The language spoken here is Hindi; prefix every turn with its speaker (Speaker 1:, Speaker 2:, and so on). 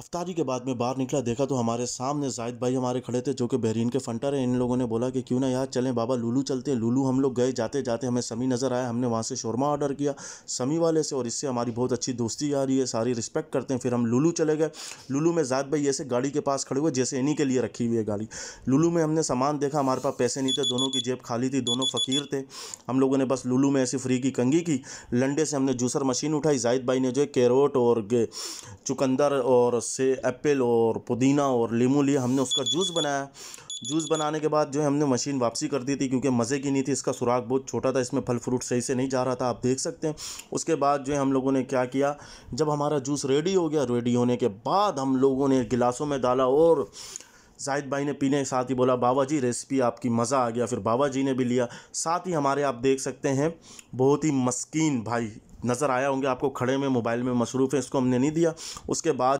Speaker 1: अफ्तारी के बाद में बाहर निकला देखा तो हमारे सामने जायद भाई हमारे खड़े थे जो कि बहरीन के फंटर हैं इन लोगों ने बोला कि क्यों ना यार चलें बाबा लुलू चलते हैं लुलू हम लोग गए जाते जाते हमें समी नज़र आया हमने वहाँ से शोरमा ऑर्डर किया समी वाले से और इससे हमारी बहुत अच्छी दोस्ती आ रही है सारी रिस्पेक्ट करते हैं फिर हम लुलू चले गए लुलू में जायद भाई ऐसे गाड़ी के पास खड़े हुए जैसे इन्हीं के लिए रखी हुई है गाड़ी लुलू में हमने सामान देखा हमारे पास पैसे नहीं थे दोनों की जेब खाली थी दोनों फ़कीर थे हम लोगों ने बस लुलू में ऐसी फ्री की कंगी की लंडे से हमने जूसर मशीन उठाई जायद भाई ने जो है कैरोट और चुकंदर और से एप्पल और पुदीना और लीमू लिया हमने उसका जूस बनाया जूस बनाने के बाद जो है हमने मशीन वापसी कर दी थी क्योंकि मज़े की नहीं थी इसका सुराख बहुत छोटा था इसमें फल फ्रूट सही से नहीं जा रहा था आप देख सकते हैं उसके बाद जो है हम लोगों ने क्या किया जब हमारा जूस रेडी हो गया रेडी होने के बाद हम लोगों ने गिलासों में डाला और जाहिद भाई ने पीने के साथ ही बोला बाबा जी रेसिपी आपकी मज़ा आ गया फिर बाबा जी ने भी लिया साथ ही हमारे आप देख सकते हैं बहुत ही मस्किन भाई नज़र आया होंगे आपको खड़े में मोबाइल में मसरूफ़ है इसको हमने नहीं दिया उसके बाद